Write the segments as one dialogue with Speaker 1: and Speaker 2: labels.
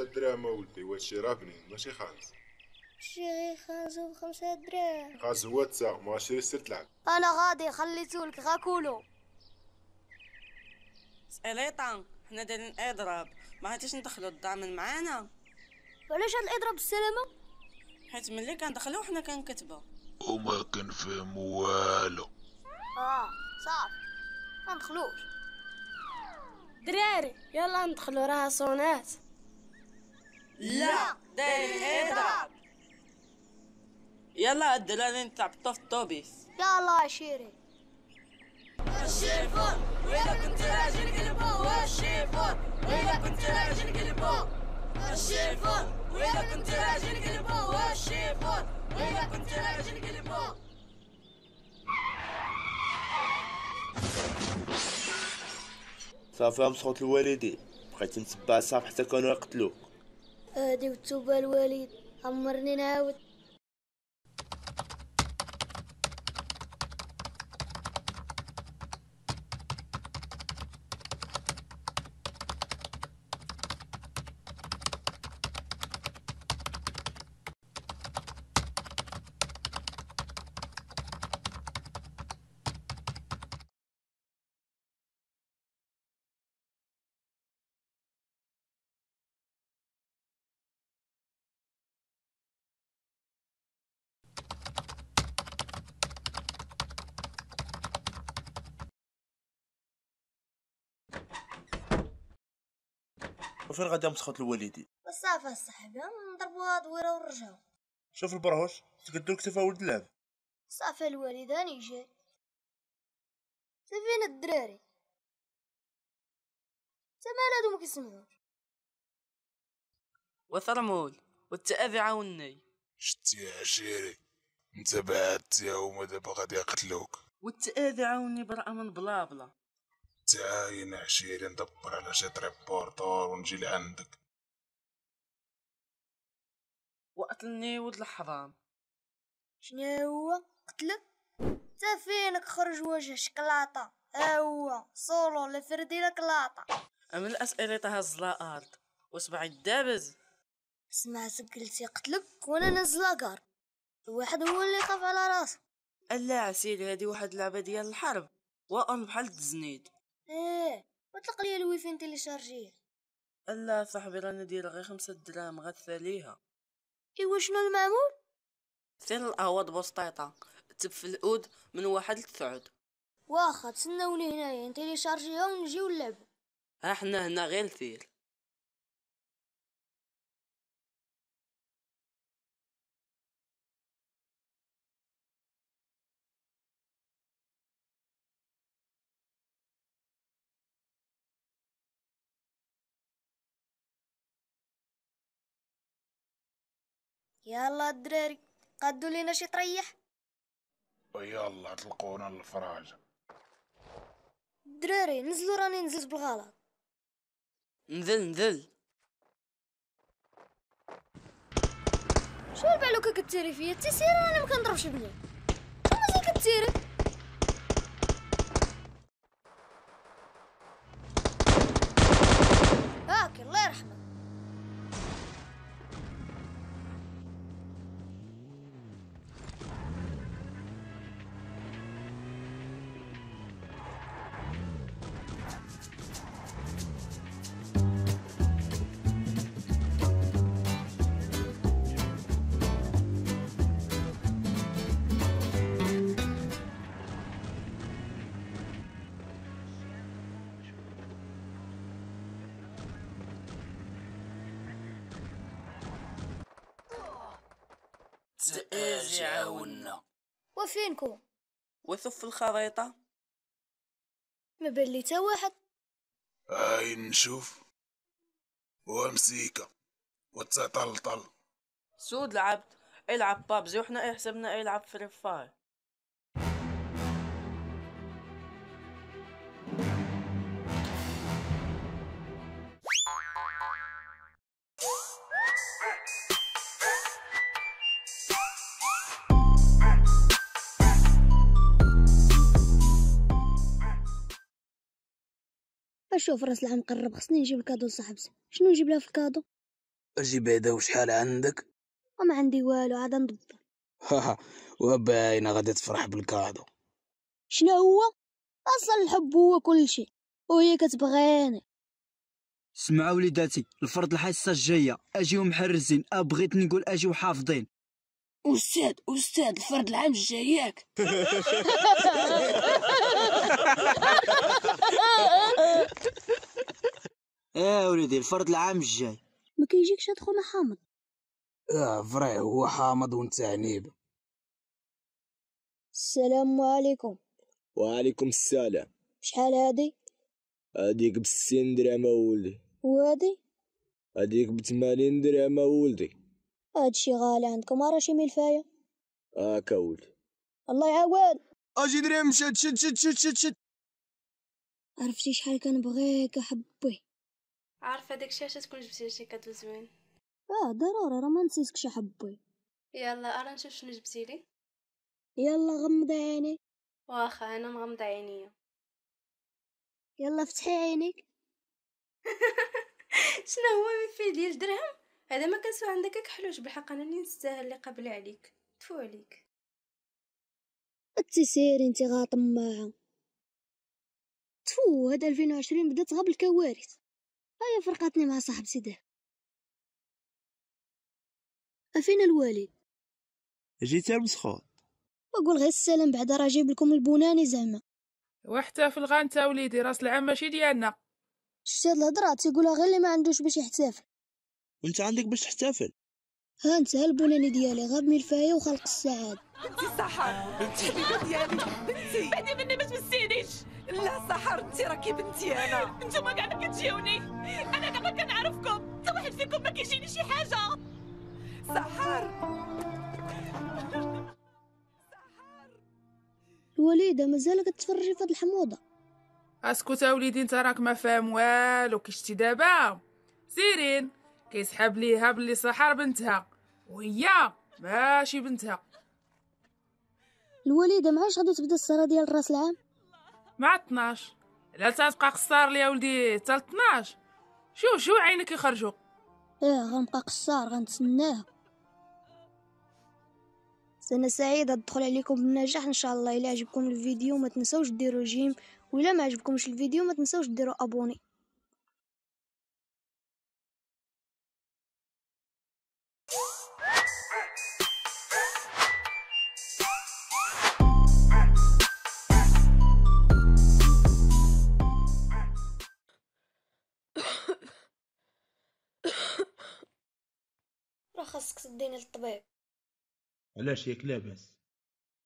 Speaker 1: خمسة دراهم ولدي واش شرابني ماشي خالص
Speaker 2: شي خازو بخمسة دراهم
Speaker 1: خازو هو تساق ما شري سير تلعب
Speaker 2: انا غادي خليتولك غاكولو
Speaker 3: سأليطان حنا دايرين اضراب ما عرفتيش ندخلو الضامن معانا وعلاش هاد الاضراب بالسلامة حيت ملي كندخلو حنا كنكتبو
Speaker 4: وما كنفهمو والو
Speaker 2: اه صافي ما ندخلوش دراري يلا ندخلو راه صونات لا إيه
Speaker 3: ده الهدى يلا الدلال انت طوبيس
Speaker 2: يلا يا شيري
Speaker 3: الشيفون وإذا
Speaker 2: كنت راجل
Speaker 5: قلبه وإذا كنت راجل قلبه الشيفون وإذا كنت راجل قلبه وإذا كنت راجل قلبه
Speaker 3: صافي صوت الوالدين بقيت نتبع صاحب حتى كانوا يقتلوك
Speaker 2: هادي وتوب الوالد عمرني نعاود
Speaker 6: وفين غادي مسخط الوالدين
Speaker 2: وصافا صاحبي هاد دويره ونرجعوا
Speaker 6: شوف البرهوش تقدر كتفا ولد اللعب صافي الوالدان يجي فين الدراري تما هادو ما كيسمعوش
Speaker 3: وثرمول والتآذي عاوني
Speaker 5: شتي يا عشيري انت بعدت يا وما
Speaker 4: دابا غادي يقتلوك
Speaker 3: والتآذي عاوني برا من بلا بلا
Speaker 4: تعاين
Speaker 5: عشيري ندبر على شي تريبورتور ونجي لعندك
Speaker 3: وقتلني ولد الحرام
Speaker 2: شنو هو قتلك تا فينك خرج وجه شكلاطة ها هو صولو لفردي لكلاطة لاطة
Speaker 3: الأسئلة تهز لا أرض واسمع الدابز
Speaker 2: اسمع سكلتي قتلك وانا نزل قار الواحد
Speaker 3: هو اللي خاف على راسه لا عسيلي هادي واحد لعبة ديال الحرب وأن بحال التزنيد ايه
Speaker 2: وطلق لي الويفي
Speaker 3: نتيليشارجيه الا صاحبي رانا دايره غير خمسة دراهم غتساليها ايوا شنو المعمول سير القهوة بوسطيطة تب في الأود من واحد لتسعود
Speaker 2: واخا تسناوني هنايا نتيليشارجيها ونجيو
Speaker 6: نلعبو ها حنا هنا غير سير
Speaker 2: يلا الدراري قدوا لينا شي طريح
Speaker 4: ويلا تلقونا الفراج
Speaker 2: دراري نزلوا راني نزلت بالغلط
Speaker 3: نزل نزل
Speaker 2: شو بالك كتيري فيا التسير انا ما كنضربش بلي مازال كتيري
Speaker 3: تعاوننا
Speaker 2: وفينكم
Speaker 3: وثف الخريطة
Speaker 6: ما بلي واحد
Speaker 4: هاي نشوف ومسيكة وتسطلطل
Speaker 3: سود العبد العب بابزي وحنا إيه حسبنا إيه يلعب فري فاير
Speaker 2: شوف راس العام قرب خصني نجيب الكادو لصاحبتي شنو نجيب لها في الكادو
Speaker 4: اجي هذا وشحال عندك
Speaker 2: وما أه، عندي والو عاد ندبر
Speaker 4: وباينه غادي تفرح
Speaker 3: بالكادو
Speaker 2: شنو هو اصلا الحب هو كل شيء وهي
Speaker 3: كتبغيني سمعوا وليداتي الفرض الحصه الجايه اجيو محرزين ابغيت أه، نقول اجيو حافظين
Speaker 2: استاذ استاذ الفرد العام الجاي ياك
Speaker 3: آه،, آه. اه وليدي الفرد العام الجاي
Speaker 2: ما كيجيكش خونا حامض
Speaker 4: اه فري هو حامض وانت عنيب
Speaker 2: السلام عليكم
Speaker 4: وعليكم السلام شحال هادي هاديك بستين درهم ولدي وهادي هاديك بثمانين درهم ولدي
Speaker 2: هادشي غالي عندكم راه شي ملفايه
Speaker 4: هاكا ولدي
Speaker 2: الله يعاون اجي درهم شد شد شد شد شد شد عرفتي شحال كنبغيك احبي عارفه داكشي الشاشة تكون جبتي شي كادو زوين اه ضروري راه ما نسيتكش احبي يلا ارا نشوف شنو جبتي لي يلا غمضي عيني واخا انا نغمض عينيا يلا فتحي عينيك شنو هو من فيه ديال درهم هذا ما كنسوا عندك كحلوش بالحق انا اللي نستاهل اللي قبل عليك تفو عليك
Speaker 6: سيري انت غاطماعه فو هذا 2020 بدات غا بالكوارث هيا فرقتني مع صاحب سيده
Speaker 2: أفين الوالد
Speaker 6: جيت المسخوط
Speaker 2: وقول غير السلام بعدا راه جايب لكم البناني زعما
Speaker 1: واحتفل الغان تا وليدي راس العام ماشي ديالنا
Speaker 2: شتي هاد الهضره تيقولها غير اللي ما عندوش باش يحتفل وانت عندك باش تحتفل ها انت البناني ديالي غاب من الفايه وخلق السعاده بنتي
Speaker 4: الصحه بنتي حبيبه ديالي بنتي بعدي مني ما بنتي لا سحر راكي بنتي انا
Speaker 5: نتوما كاع ما كتجيوني انا دابا كنعرفكم حتى واحد فيكم ما كيجيني شي حاجه سحر
Speaker 1: الوليده مازال كتفرجي في هاد الحموضه اسكت اوليدي انت راك ما فاهم والو كشتي دابا سيرين كيسحب ليها بلي سحر بنتها وهي ماشي بنتها الوليده
Speaker 2: معاش غادي تبدا السهره ديال الراس العام
Speaker 1: مع 12 لا تبقى قصار لي يا ولدي حتى 12 شوف شو عينك يخرجوا
Speaker 2: ايه غنبقى قصار غنتسناه سنه سعيده تدخل عليكم بالنجاح ان شاء الله الا عجبكم الفيديو ما تنسوش ديروا جيم ولا ما عجبكمش الفيديو ما تنسوش ديروا ابوني خاصك تديني للطبيب
Speaker 4: علاش ياك لاباس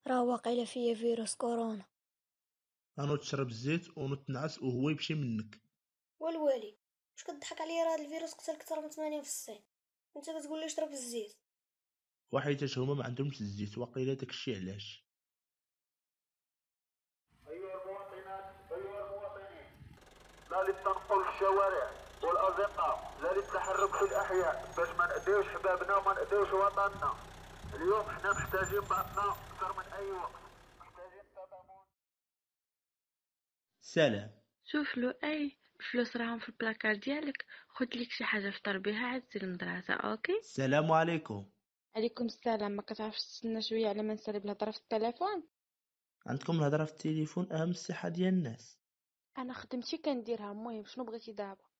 Speaker 2: راه واقيلا فيا فيروس كورونا
Speaker 4: انا تشرب الزيت ونتنعس وهو يمشي منك
Speaker 2: والوالي واش كضحك عليا راه هاد الفيروس قتل كثر من 80 في الصين انت كتقول لي شرب الزيت
Speaker 4: وحيتاش هما ما عندهمش الزيت واقيلا داكشي علاش ايها
Speaker 6: المواطنين ايها المواطنين لا
Speaker 4: للتنقل الشوارع والازقه للتحرك في الاحياء باش ما نأذيوش شبابنا وما نأذيوش وطننا اليوم احنا محتاجين بعضنا اكثر من اي وقت محتاجين تضامن
Speaker 3: سلام شوف لو اي فلوس راهم في البلاكار ديالك خد ليك شي حاجه فطر بها عاد تزيد المدرسه اوكي السلام عليكم عليكم السلام ما كتعرفش تستنى شويه على ما نسالي الهضره في التليفون عندكم الهضره في التليفون اهم الصحه ديال الناس انا خدمتي كنديرها المهم شنو بغيتي دابا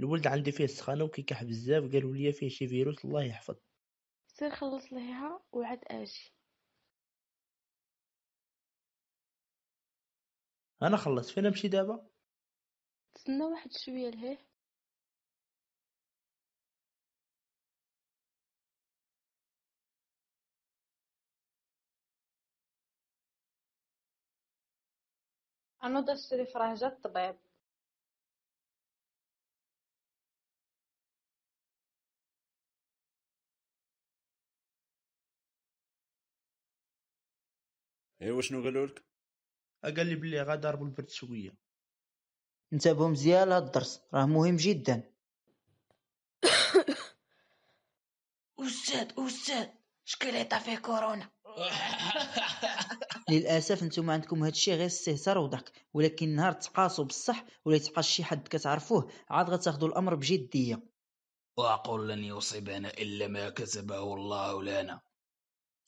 Speaker 3: الولد عندي فيه السخانة وكيكح بزاف لي فيه شي فيروس الله يحفظ سير خلص ليها وعاد اجي
Speaker 6: انا خلصت فين نمشي دابا تسنى واحد شويه لهيه انا ضرت راه فراجة الطبيب
Speaker 4: ايوا شنو قالوا لك آه، قال لي بلي غادي البرد شويه
Speaker 3: انتبهوا مزيان لهاد الدرس راه مهم جدا
Speaker 4: استاذ استاذ شكليطه فيه كورونا
Speaker 3: للاسف نتوما عندكم هادشي غير استهتار وضحك ولكن نهار تقاسوا بصح ولا تقاس شي حد كتعرفوه عاد غتاخذوا الامر بجديه
Speaker 4: واقول لن يصيبنا الا ما كتبه الله لنا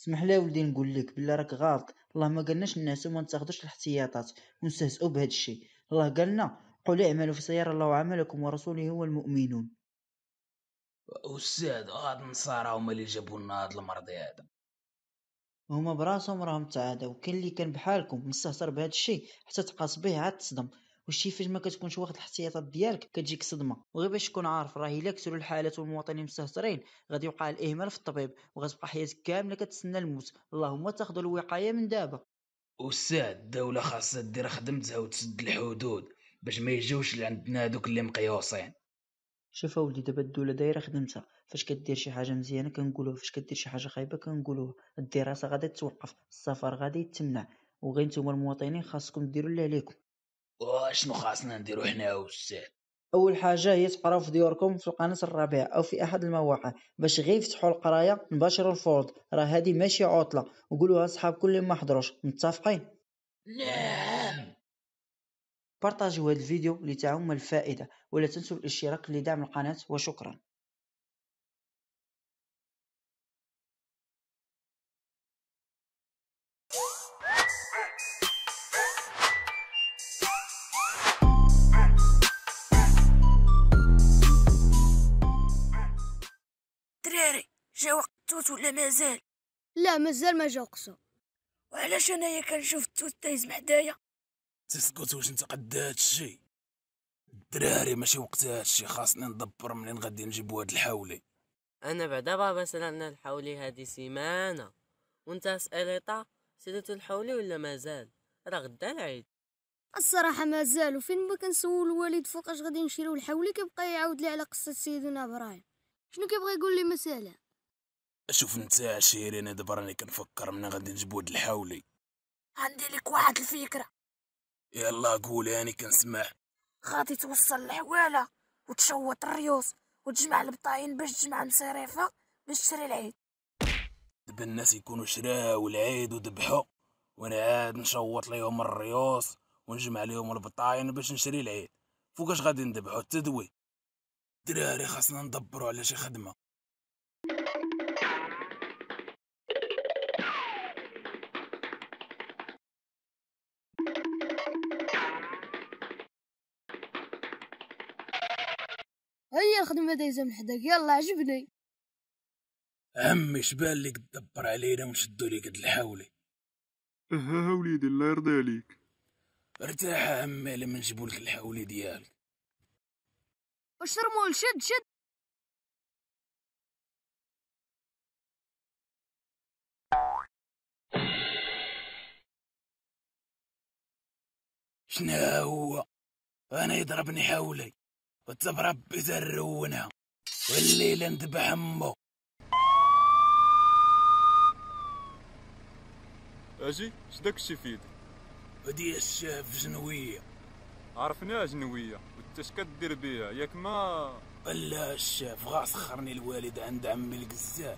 Speaker 3: اسمح لي ولدي نقول لك بلا راك غلط الله ما قالناش الناس وما نتاخذوش الاحتياطات ونستهزئوا بهذا الشيء الله قالنا قل اعملوا في سيارة الله وعملكم ورسوله هو المؤمنون
Speaker 4: استاذ هاد النصارى هما اللي جابوا لنا هاد المرض هذا
Speaker 3: هما براسهم راهم تعادوا كاين اللي كان بحالكم مستهتر بهذا الشيء حتى تقاس به عاد تصدم وشتي فاش ما كتكونش واخد الاحتياطات ديالك كتجيك صدمه وغير باش تكون عارف راه الا كثروا الحالات والمواطنين مستهترين غادي يوقع الاهمال في الطبيب وغتبقى حياتك كامله كتسنى الموت اللهم تاخذوا الوقايه من دابا وساعة
Speaker 4: الدولة خاصها دير خدمتها وتسد الحدود باش ما يجوش لعندنا هادوك اللي مقيوصين
Speaker 3: شوف اولدي دابا الدوله دايره خدمتها فاش كدير شي حاجه مزيانه كنقولوها فاش كدير شي حاجه خايبه كنقولوها الدراسه غادي توقف السفر غادي يتمنع وغير نتوما المواطنين خاصكم ديروا اللي عليكم
Speaker 4: واشنو خاصنا نديرو حنا
Speaker 3: اول حاجه هي تقراو في ديوركم في القناه الرابع او في احد المواقع باش غير يفتحوا القرايه نباشروا الفورد راه هذه ماشي عطله وقولوها اصحاب كل ما حضروش متفقين
Speaker 5: نعم
Speaker 3: بارطاجيو هذا الفيديو لتعم الفائده ولا تنسوا الاشتراك لدعم القناه وشكرا
Speaker 2: الصوت ولا مازال لا مازال ما جا قصو وعلاش انايا كنشوف التوت تايزم حدايا
Speaker 4: تسكت واش انت قد هادشي الدراري ماشي وقت هادشي خاصني ندبر منين غادي نجيبو هاد الحولي
Speaker 3: انا بعدا بابا سالنا الحولي هادي سيمانه وانت ساليطا سيدتو الحولي ولا مازال راه غدا العيد
Speaker 2: الصراحة مازال وفين ما كنسول الوالد فوقاش غادي نشريو الحولي كيبقى يعاود لي على قصة سيدنا ابراهيم شنو كيبغي يقول لي مسألة
Speaker 4: شوف نتا عشيري انا دابا راني كنفكر من غادي نجيب ولد الحولي
Speaker 2: عندي لك واحد الفكره
Speaker 4: يلا قولي راني كنسمع
Speaker 2: غادي توصل الحواله وتشوط الريوس وتجمع البطاين باش تجمع مصاريفها
Speaker 3: باش تشري العيد
Speaker 4: دابا الناس يكونوا شراو العيد وذبحوا وانا عاد نشوط ليهم الريوس ونجمع ليهم البطاين باش نشري العيد فوقاش غادي نذبحوا التدوي دراري خاصنا ندبروا على شي خدمه
Speaker 2: الخدمة دايزة من حداك يلا عجبني
Speaker 4: عمي شبال لك تدبر علينا ونشدو لك هاد الحاولي
Speaker 5: ها
Speaker 2: وليدي الله يرضي عليك
Speaker 4: ارتاح عمي لما نجيبو لك الحاولي ديالك
Speaker 6: واش رمول شد شد
Speaker 5: شنو هو انا يضربني حولي كنت بربي والليل والليلة نذبح
Speaker 4: اجي شدك الشي في يدك الشاف جنوية عرفناها جنوية وانت
Speaker 1: كدير بيها ياك ما لا
Speaker 4: الشاف غا سخرني الوالد عند عمي القزال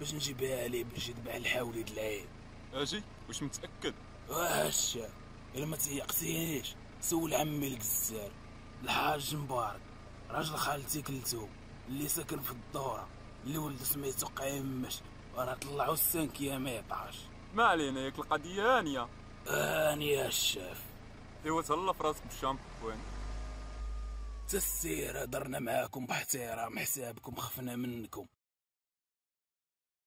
Speaker 4: باش نجيبها لي باش يذبح الحاولي العيب اجي واش متأكد واه الشاف الا ما تيقتينيش سول عمي القزال الحاج مبارك راجل خالتي كلتو اللي ساكن في الدوره اللي ولد سميتو قيمش وراه طلعو السانكيه ما يطعش
Speaker 1: ما علينا ياك القضيه هانيه
Speaker 3: هانيه الشاف ايوا تهلا في راسك بالشامبوين
Speaker 4: تسير درنا معاكم باحترام حسابكم خفنا منكم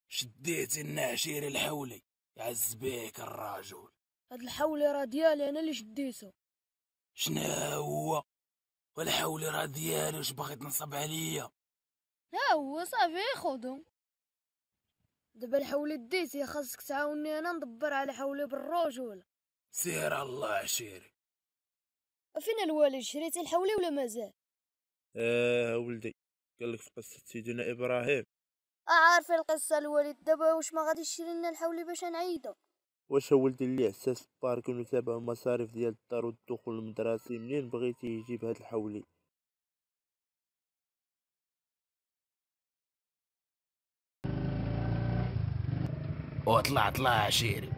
Speaker 4: شديت النعشير الحولي يعز بيك الرجل
Speaker 2: هاد الحولي راه ديالي انا اللي شديته
Speaker 4: شنو هو ولا حولي راه ديالي واش باغي تنصب عليا
Speaker 2: ها هو صافي خذهم دابا الحولي ديتي خاصك تعاوني انا ندبر على حولي بالرجوله
Speaker 5: سير الله عشيري
Speaker 2: فين الوالد شريتي الحولي ولا مازال
Speaker 3: اه ولدي قال لك في قصه سيدنا ابراهيم
Speaker 2: عارفه القصه الوالد دابا واش ما غاديش يشري لنا الحولي باش نعيدو
Speaker 3: واش ولدي اللي عساس في البارك ومتابع المصاريف ديال الدار والدخول المدرسي منين بغيتي يجيب هاد الحولي
Speaker 4: وطلع طلع عشيري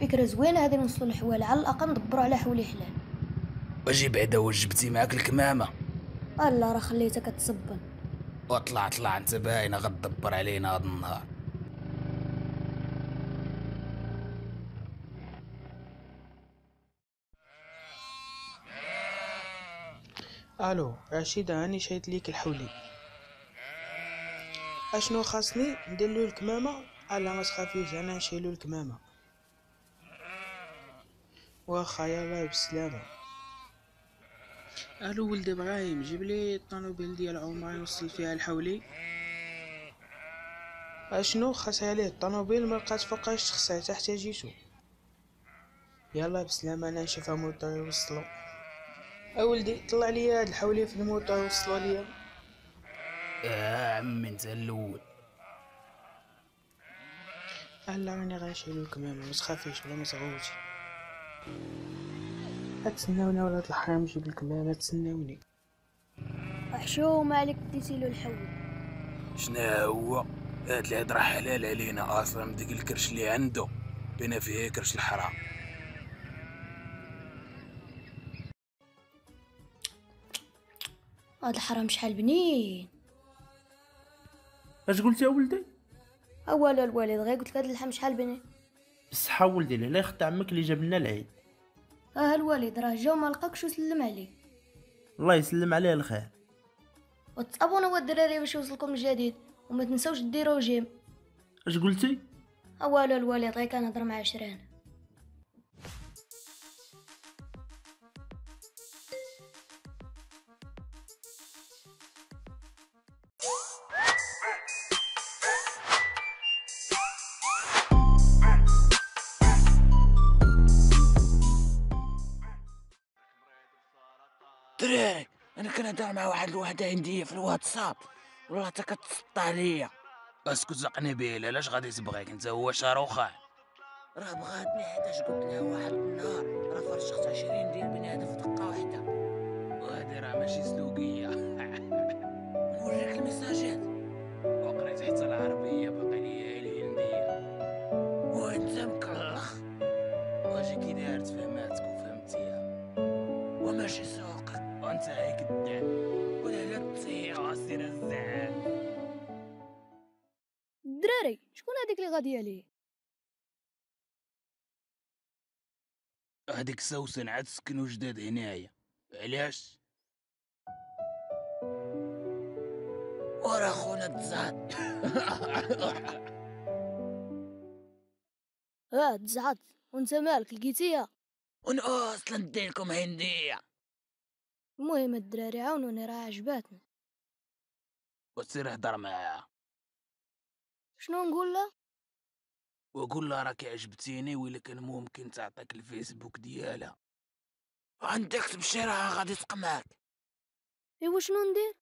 Speaker 5: فكره
Speaker 2: زوينه هذه نوصلوا الحوالي على الاقل ندبروا على حولي حلال
Speaker 4: واجي بعدا وجبتي معاك الكمامه
Speaker 2: الله راه خليتها كتصبن
Speaker 4: وطلع طلع انت باينه غدبر علينا هاد النهار
Speaker 1: الو رشيدة هاني شايت ليك الحولي اشنو
Speaker 4: خاصني له الكمامة الا ما تخافيش انا نشيلو الكمامة واخا يلا بسلامة الو ولد ابراهيم جيب لي الطوموبيل ديال عمر يوصل فيها الحولي اشنو خاص عليه الطونوبيل ما لقات فوقاش تخسر تحتاجيتو يلا بسلامة انا نشوفها هامو الطريق أولدي طلع لي هاد الحوليه في الموتى وصلوا لي اه عمي انت الاول هلا راني غنشيلو الكمامه ما تخافيش ولا ما تغوتي تسناونا ولاد الحرام جيب الكمامه تسناوني
Speaker 2: احشو مالك ديتي له الحول
Speaker 4: شنا هو هاد الهضره حلال علينا اصلا ديك الكرش اللي عنده بينا فيه كرش الحرام
Speaker 2: هاد الحرام شحال بنين
Speaker 3: اش قلتي يا ولدي
Speaker 2: اولا الوالد غير قلت لك هاد اللحم شحال بنين
Speaker 3: بصح ولدي لهلا يخطى عمك اللي جاب لنا العيد
Speaker 2: اه الوالد راه جا وما لقاكش وسلم عليه
Speaker 3: الله يسلم عليه الخير
Speaker 2: و الدراري باش يوصلكم الجديد وما تنساوش ديروا جيم اش قلتي اولا الوالد غير كنهضر مع عشرين
Speaker 4: كنهضر مع واحد الوحده هنديه في الواتساب والله حتى كتسطى عليا اسكت زقني زقنبيل علاش غادي تبغيك انت هو شاروخة راه بغاتني حتى قلت لها واحد النهار راه فرشخت 20 ديال بنادم في دقه واحده وهذه راه ماشي سلوكيه ديالي هذيك سوسن عاد سكنوا جداد هنايا علاش
Speaker 5: ورا خونا تزعد
Speaker 2: اه تزعد وانت مالك لقيتيها
Speaker 4: وانا اصلا نديلكم هنديه
Speaker 2: المهم الدراري عاونوني راه عجباتني
Speaker 6: وسير هضر معاها
Speaker 2: شنو نقول له
Speaker 4: وقول لها راكي عجبتيني ولا كان ممكن تعطيك الفيسبوك ديالها عندك تمشي راها غادي تقمعك إيوا شنو ندير؟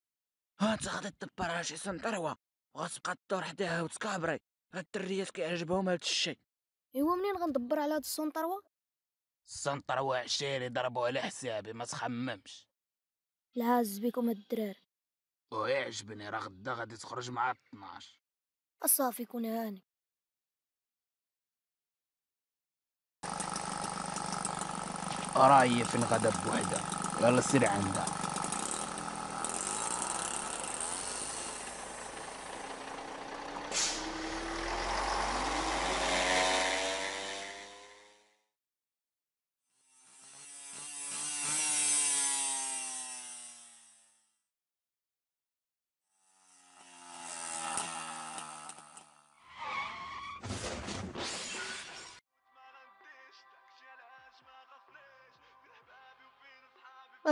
Speaker 4: ها انت غادي تدبرها شي سنتروا وغتبقى تدور حداها وتكابري هاد الدريات كيعجبهم
Speaker 6: هاد الشي
Speaker 2: إيوا منين غندبر على هاد السنتروا
Speaker 4: السنتروا عشيري ضربوا على حسابي ما تخممش
Speaker 2: العاز بيكم هاد الدراري
Speaker 4: ويعجبني راه غدا غادي تخرج مع 12
Speaker 6: اصافي كون هاني
Speaker 5: رايي في الغدب وحده يلا سري عندها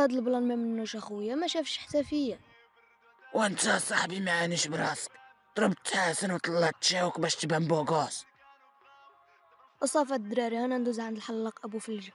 Speaker 2: هاد البلان ما منوش اخويا ما شافش حتى فيا
Speaker 4: وانت صاحبي ما عانيش براسك ضربت حسن وطلعت شاوك باش تبان بوغوس
Speaker 2: وصافا الدراري انا ندوز عند الحلاق ابو فلجه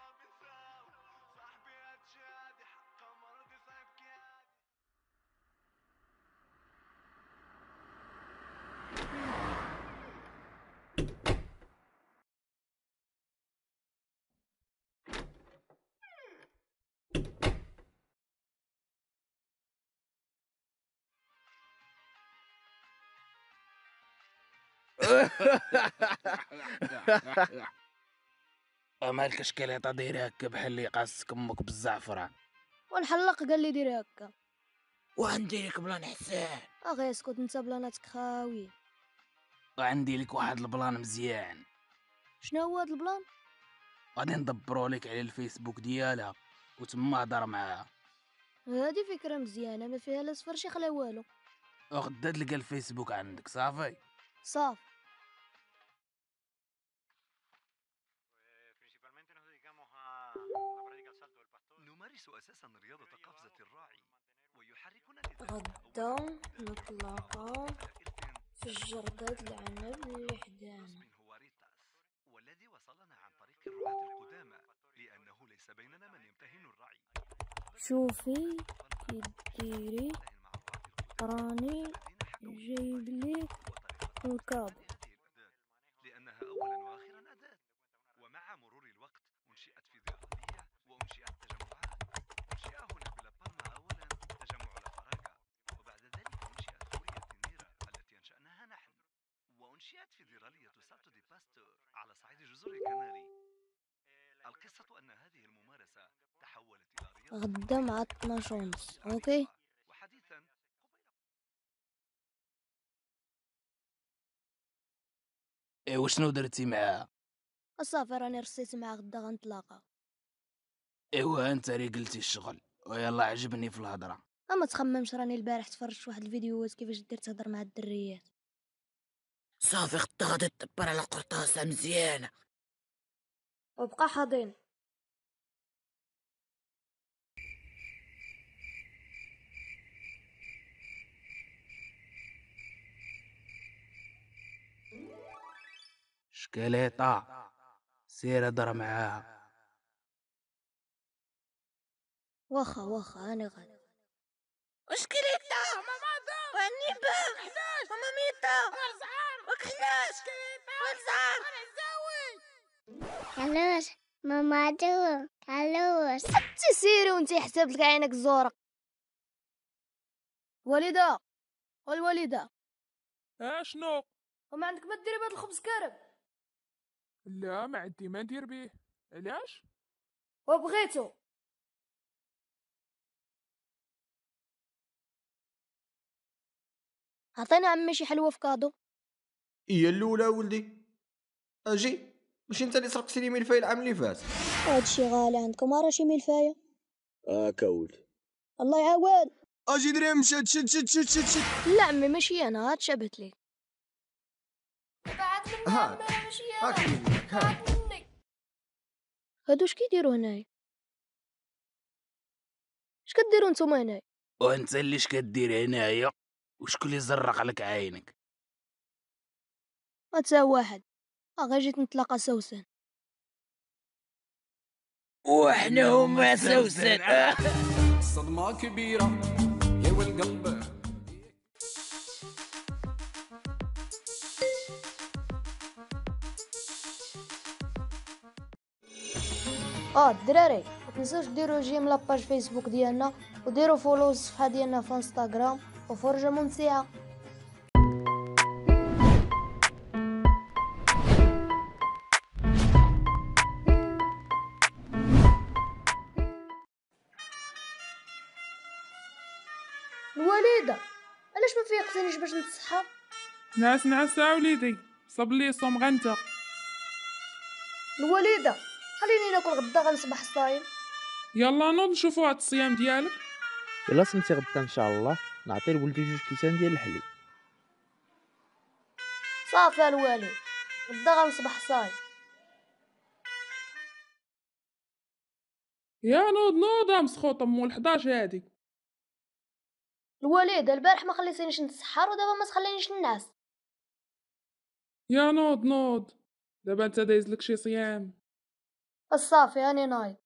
Speaker 4: مالك الشكلاطه دايره هكا بحال اللي قاصك امك بالزعفران
Speaker 2: ونحلق قال لي ديري هكا
Speaker 4: وعندي لك بلان حسان
Speaker 2: اخي اسكت انت بلاناتك خاوي
Speaker 4: وعندي لك واحد البلان مزيان شنو هو هاد البلان غادي ندبرو لك على الفيسبوك ديالها وتما هضر معاها هادي
Speaker 2: فكره مزيانه ما فيها لا صفر شي خلا والو
Speaker 4: وغدا تلقى الفيسبوك عندك صافي
Speaker 2: صافي غدا نتلاقا في الجردات العنب اللي حدانا
Speaker 4: والذي وصلنا عن طريق الرعاة القدامى لأنه ليس بيننا من يمتهن الرعي
Speaker 2: شوفي يديري راني جايب لك الكاب لأنها أولا وآخرا أداة ومع مرور الوقت أنشئت في
Speaker 3: الجزر الكناري القصة أن هذه
Speaker 2: الممارسة تحولت إلى رياضة غدا مع 12 ونص
Speaker 6: أوكي وحديثا إيه وشنو درتي معاها؟
Speaker 2: صافي راني رصيت معاها غدا غنتلاقى
Speaker 4: إيوا أنت اللي قلتي الشغل ويلا عجبني في الهضرة
Speaker 2: أما تخممش راني البارح تفرجت واحد الفيديوهات كيفاش درت تهضر مع الدريات
Speaker 6: صافي غدا غادي تدبر على قرطاسة مزيانة وابقى حاضر
Speaker 4: شكلها سير هدر
Speaker 5: معاها
Speaker 6: واخا واخا انا غادي
Speaker 5: وشكليتا ماما ضو والنبا ماما ميتا والزهر وكلاش والزهر والزهر
Speaker 2: علاش ماما تو علاش حتى سيري وانت حساب لك عينك الزورق
Speaker 6: والدة والوالدة اشنو آه، وما عندك ما ديري بهاد الخبز كارب لا ما عندي ما ندير بيه علاش وبغيتو عطينا عمي شي حلوه في كادو هي الاولى ولدي اجي ماشي انت اللي سرقتي لي ملفاي العام اللي فات
Speaker 2: هادشي غالي عندكم راه شي ملفاي
Speaker 6: اه كول
Speaker 2: الله يعاون اجي دريم مشات شد شد شد شد شد لا عمي ماشي انا هاد شبت لي
Speaker 6: هادو اش كيديرو هنايا اش كديرو نتوما هنايا وانت اللي اش كدير هنايا وشكون اللي زرق لك عينك ما واحد جيت نتلاقى سوسن
Speaker 1: وحنا هما سوسن صدمة كبيرة يا والقلب
Speaker 2: اه الدراري متنساوش ديروا جيم لاباج فيسبوك ديالنا وديروا فولو الصفحه ديالنا في انستغرام وفرجه ممتعه باش نتصحى
Speaker 1: نعس نعس وليدي صب لي صوم غنتا
Speaker 2: الواليده خليني ناكل غدا غنصبح صايم
Speaker 1: يلا نوض نشوفوا هاد الصيام ديالك يلا سمتي غدا ان شاء الله نعطي لولدي جوج كيسان ديال الحليب صافي الوالي غدا غنصبح صايم يا نوض نوض مسخوط مول 11 هادي
Speaker 6: الوالدة البارح ما خليتنيش نتسحر ودابا ما تخلينيش الناس
Speaker 1: يا نوض نوض دابا انت دايزلك شي صيام
Speaker 6: الصافي هاني نايض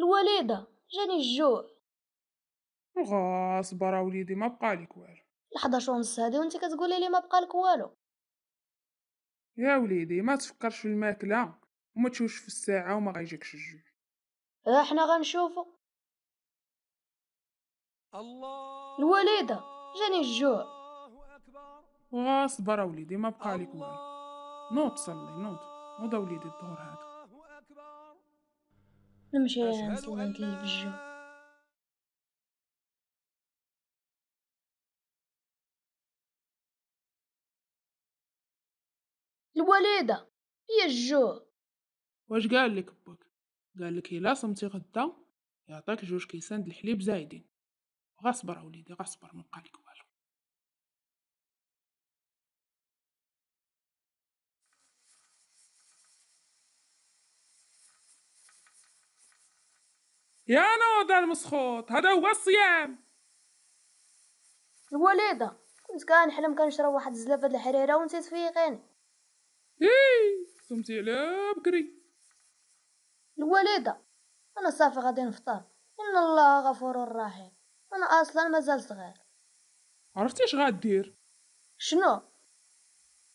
Speaker 2: الواليده جاني الجوع
Speaker 1: غا صبر اوليدي ما بقى لك والو لحظة هادي وانت كتقولي لي ما بقى لك والو يا وليدي ما تفكرش في الماكلة وما تشوفش في الساعة وما غيجيكش الجوع
Speaker 6: احنا إيه، غنشوفو
Speaker 1: الله الوليدة جاني الجوع صبر اوليدي ما بقى لك والو نوض صلي نوض نوض اوليدي الظهر هذا نمشي نسلم بالجوع الوليدة هي الجوع واش قال لك بك قال لك الا صمتي غدا يعطيك جوج كيسان د الحليب زايدين
Speaker 6: غصبر اوليدي غصبر ما بقالك لك والو
Speaker 1: يا نوضة المسخوط هذا هو الصيام
Speaker 2: الوالده كنت كنحلم كنشرب واحد الزلافة د الحريرة ونسيت فيه غيني
Speaker 1: إيه صمتي على بكري
Speaker 2: الوالده انا صافي غادي نفطر ان الله غفور رحيم انا اصلا مازال صغير
Speaker 1: عرفتي اش غادير شنو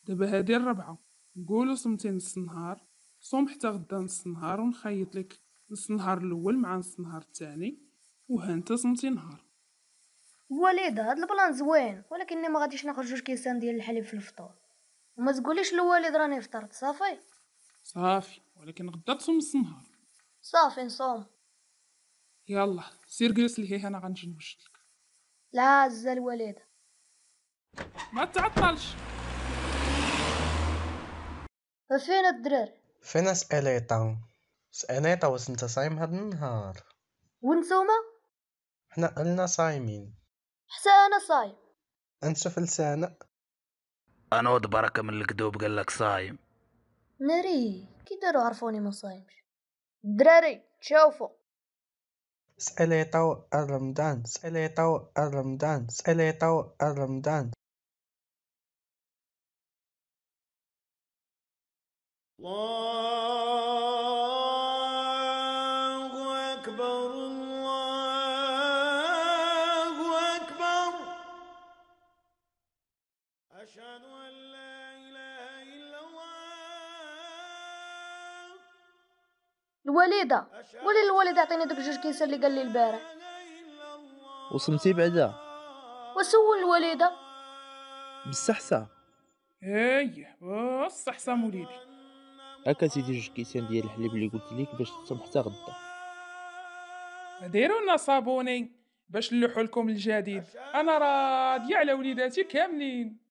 Speaker 1: دابا هادي الربعه نقولو صمتي نص النهار صوم حتى غدا نص النهار ونخيط لك نص النهار الاول مع نص النهار الثاني وهانت صمتي نهار
Speaker 2: وليد هاد البلان زوين ولكن ما غاديش ناخذ جوج كيسان ديال الحليب في الفطور وما تقوليش للوالد راني فطرت صافي
Speaker 1: صافي ولكن غدا تصوم نص النهار
Speaker 2: صافي نصوم
Speaker 1: يلا سير جلس لهيه انا غنجي لك
Speaker 2: لا عز الوالد
Speaker 1: ما تعطلش
Speaker 2: فين الدرار
Speaker 3: فين سأليطا
Speaker 2: سأليطا واش انت صايم هاد النهار وانتوما حنا قلنا صايمين حتى انا صايم انت في
Speaker 4: لسانك انود بركة من الكذوب قال لك صايم
Speaker 2: ناري كي داروا عرفوني ما صايمش دراري تشوفوا
Speaker 1: سألي طو رمضان سألي
Speaker 6: طو رمضان سألي طو رمضان الله
Speaker 2: الوالده ولي الوالد عطيني دوك جوج كيسان اللي قال لي البارح
Speaker 3: وصمتي بعدا
Speaker 1: وسول الوالده
Speaker 3: بالصحصه
Speaker 1: ايه بالصحصه موليدي
Speaker 3: هكا سيدي جوج كيسان ديال الحليب اللي قلت لك باش تصوم حتى غدا
Speaker 1: ديروا لنا صابوني باش نلوحو لكم الجديد انا راضيه على وليداتي كاملين